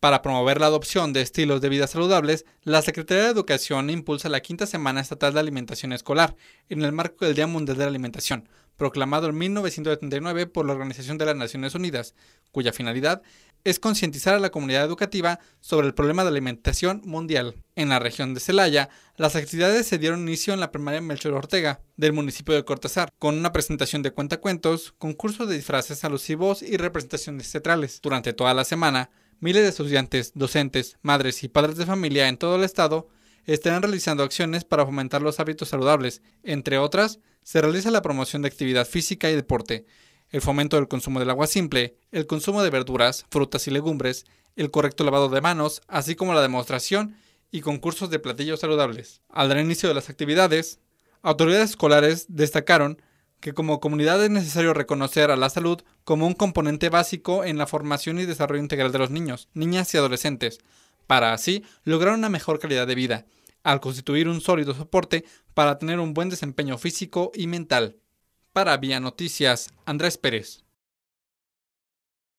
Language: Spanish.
Para promover la adopción de estilos de vida saludables, la Secretaría de Educación impulsa la quinta semana estatal de alimentación escolar en el marco del Día Mundial de la Alimentación, proclamado en 1979 por la Organización de las Naciones Unidas, cuya finalidad es concientizar a la comunidad educativa sobre el problema de alimentación mundial. En la región de Celaya, las actividades se dieron inicio en la primaria Melchor Ortega, del municipio de Cortázar, con una presentación de cuentacuentos, concursos de disfraces alusivos y representaciones teatrales. Durante toda la semana, miles de estudiantes, docentes, madres y padres de familia en todo el estado estarán realizando acciones para fomentar los hábitos saludables. Entre otras, se realiza la promoción de actividad física y deporte, el fomento del consumo del agua simple, el consumo de verduras, frutas y legumbres, el correcto lavado de manos, así como la demostración y concursos de platillos saludables. Al dar inicio de las actividades, autoridades escolares destacaron que como comunidad es necesario reconocer a la salud como un componente básico en la formación y desarrollo integral de los niños, niñas y adolescentes, para así lograr una mejor calidad de vida, al constituir un sólido soporte para tener un buen desempeño físico y mental. Para Vía Noticias, Andrés Pérez.